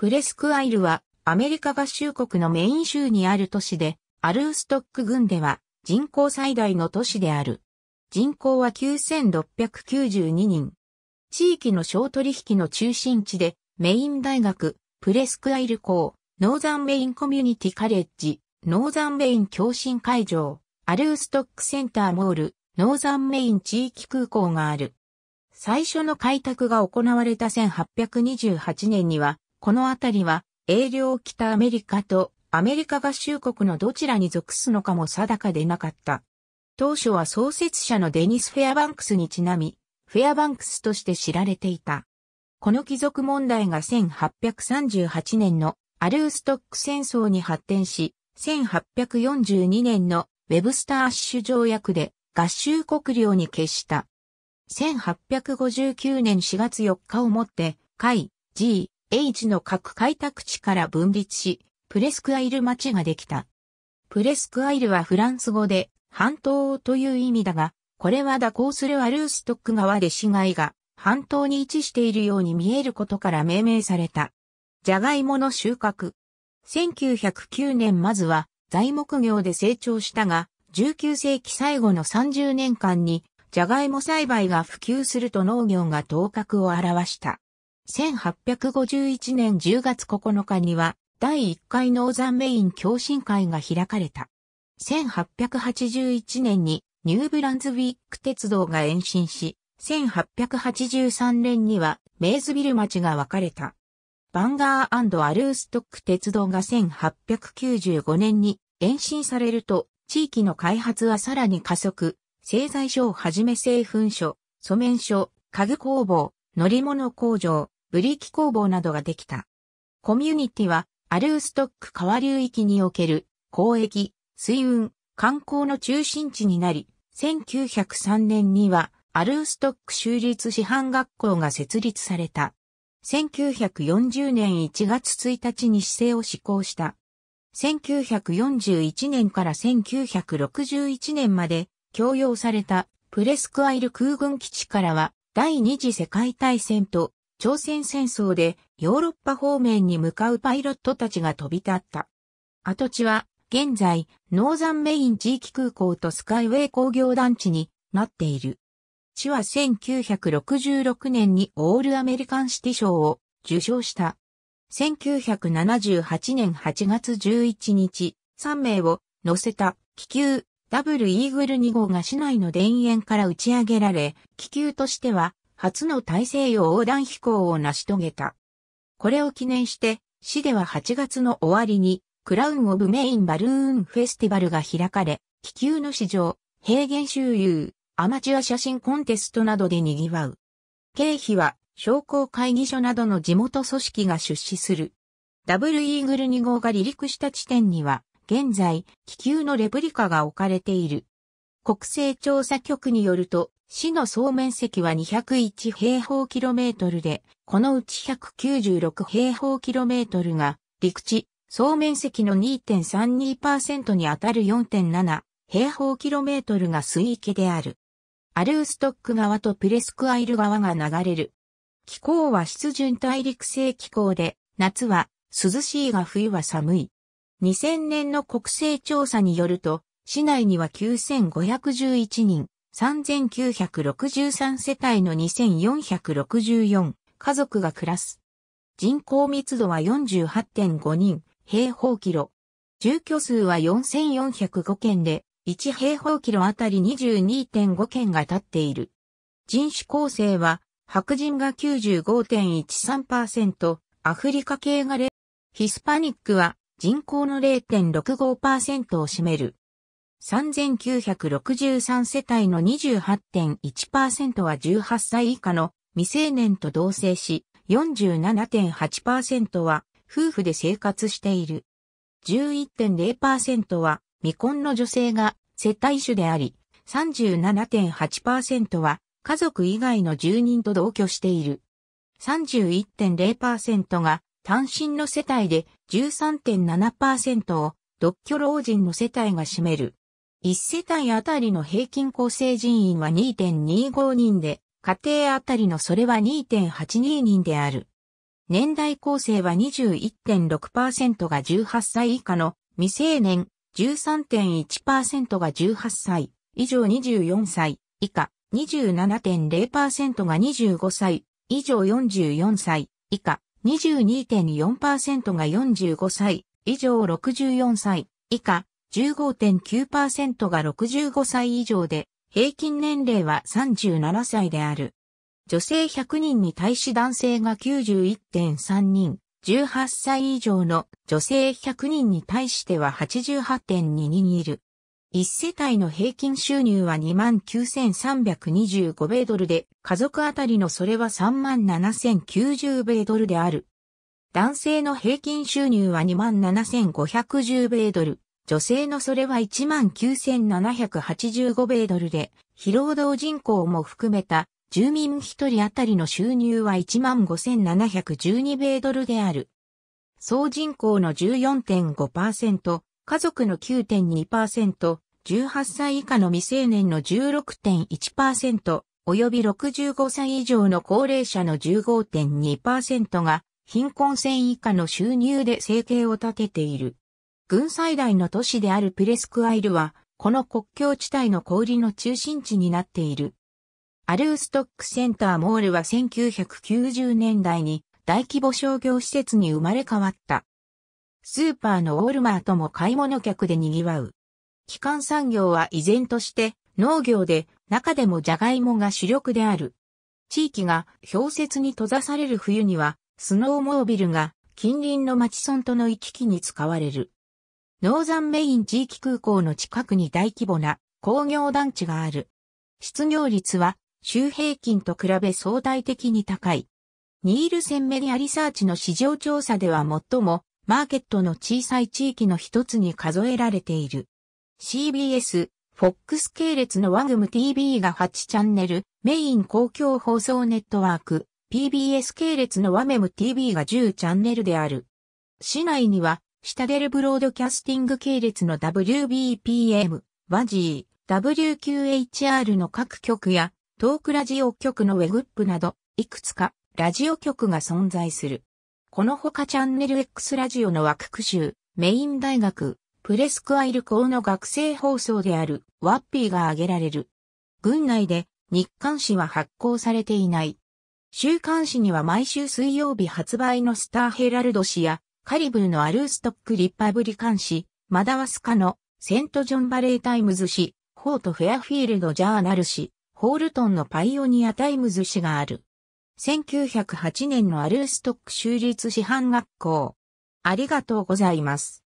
プレスクアイルはアメリカ合衆国のメイン州にある都市で、アルーストック郡では人口最大の都市である。人口は9692人。地域の小取引の中心地で、メイン大学、プレスクアイル校、ノーザンメインコミュニティカレッジ、ノーザンメイン共振会場、アルーストックセンターモール、ノーザンメイン地域空港がある。最初の開拓が行われた1828年には、この辺りは、英領北アメリカとアメリカ合衆国のどちらに属すのかも定かでなかった。当初は創設者のデニス・フェアバンクスにちなみ、フェアバンクスとして知られていた。この貴族問題が1838年のアルーストック戦争に発展し、1842年のウェブスター・アッシュ条約で合衆国領に決した。1859年4月4日をもって、海、G、エイジの核開拓地から分立し、プレスクアイル町ができた。プレスクアイルはフランス語で、半島という意味だが、これは蛇行するアルーストック川で市街が半島に位置しているように見えることから命名された。ジャガイモの収穫。1909年まずは材木業で成長したが、19世紀最後の30年間に、ジャガイモ栽培が普及すると農業が頭角を表した。1851年10月9日には、第1回ノーザンメイン共振会が開かれた。1881年にニューブランズウィック鉄道が延伸し、1883年にはメイズビル町が分かれた。バンガーアルーストック鉄道が1895年に延伸されると、地域の開発はさらに加速、製材所をはじめ製粉所、素面所、家具工房、乗り物工場、ブリーキ工房などができた。コミュニティは、アルーストック川流域における交易、水運、観光の中心地になり、1903年にはアルーストック州立師範学校が設立された。1940年1月1日に市政を施行した。1941年から1961年まで供用されたプレスクアイル空軍基地からは第二次世界大戦と朝鮮戦争でヨーロッパ方面に向かうパイロットたちが飛び立った。跡地は現在ノーザンメイン地域空港とスカイウェイ工業団地になっている。地は1966年にオールアメリカンシティ賞を受賞した。1978年8月11日、3名を乗せた気球 W イーグル2号が市内の田園から打ち上げられ、気球としては初の大西洋横断飛行を成し遂げた。これを記念して、市では8月の終わりに、クラウン・オブ・メイン・バルーン・フェスティバルが開かれ、気球の市場、平原周遊、アマチュア写真コンテストなどで賑わう。経費は、商工会議所などの地元組織が出資する。ダブルイーグル2号が離陸した地点には、現在、気球のレプリカが置かれている。国勢調査局によると、市の総面積は201平方キロメートルで、このうち196平方キロメートルが陸地、総面積の2.32%にあたる4.7平方キロメートルが水域である。アルーストック川とプレスクアイル川が流れる。気候は湿潤大陸性気候で、夏は涼しいが冬は寒い。2000年の国勢調査によると、市内には9511人、3963世帯の2464家族が暮らす。人口密度は48.5人平方キロ。住居数は4405件で、1平方キロあたり22.5件が立っている。人種構成は、白人が95.13%、アフリカ系が0、ヒスパニックは人口の0.65%を占める。3963世帯の28.1%は18歳以下の未成年と同棲し、47.8%は夫婦で生活している。11.0%は未婚の女性が世帯主であり、37.8%は家族以外の住人と同居している。31.0%が単身の世帯で13.7%を独居老人の世帯が占める。1世帯あたりの平均構成人員は2.25人で、家庭あたりのそれは2.82人である。年代構成は21.6%が18歳以下の未成年、13.1%が18歳以上24歳以下、27.0%が25歳以上44歳以下、22.4%が45歳以上64歳以下、15.9%が65歳以上で、平均年齢は37歳である。女性100人に対し男性が91.3人、18歳以上の女性100人に対しては88.2人いる。一世帯の平均収入は29,325米ドルで、家族あたりのそれは37,090米ドルである。男性の平均収入は27,510米ドル、女性のそれは19,785米ドルで、非労働人口も含めた、住民1人当たりの収入は15,712米ドルである。総人口の14.5%、家族の9.2%、18歳以下の未成年の16.1%、及び65歳以上の高齢者の15.2%が貧困線以下の収入で生計を立てている。軍最大の都市であるプレスクアイルは、この国境地帯の小売りの中心地になっている。アルーストックセンターモールは1990年代に大規模商業施設に生まれ変わった。スーパーのウォルマートも買い物客で賑わう。基幹産業は依然として農業で中でもジャガイモが主力である。地域が氷雪に閉ざされる冬にはスノーモービルが近隣の町村との行き来に使われる。ノーザンメイン地域空港の近くに大規模な工業団地がある。失業率は州平均と比べ相対的に高い。ニールセンメディアリサーチの市場調査では最もマーケットの小さい地域の一つに数えられている。CBS、FOX 系列のワグム TV が8チャンネル、メイン公共放送ネットワーク、PBS 系列のワメム TV が10チャンネルである。市内にはシタデルブロードキャスティング系列の WBPM、WAGI、WQHR の各局や、トークラジオ局のウェグップなど、いくつか、ラジオ局が存在する。このほかチャンネル X ラジオの枠区集、メイン大学、プレスクアイル校の学生放送である、ワッピーが挙げられる。軍内で、日刊誌は発行されていない。週刊誌には毎週水曜日発売のスターヘラルド誌や、カリブーのアルーストック・リパブリカン誌、マダワスカのセントジョンバレータイムズ誌、ホート・フェアフィールド・ジャーナル誌、ホールトンのパイオニア・タイムズ誌がある。1908年のアルーストック州立師範学校。ありがとうございます。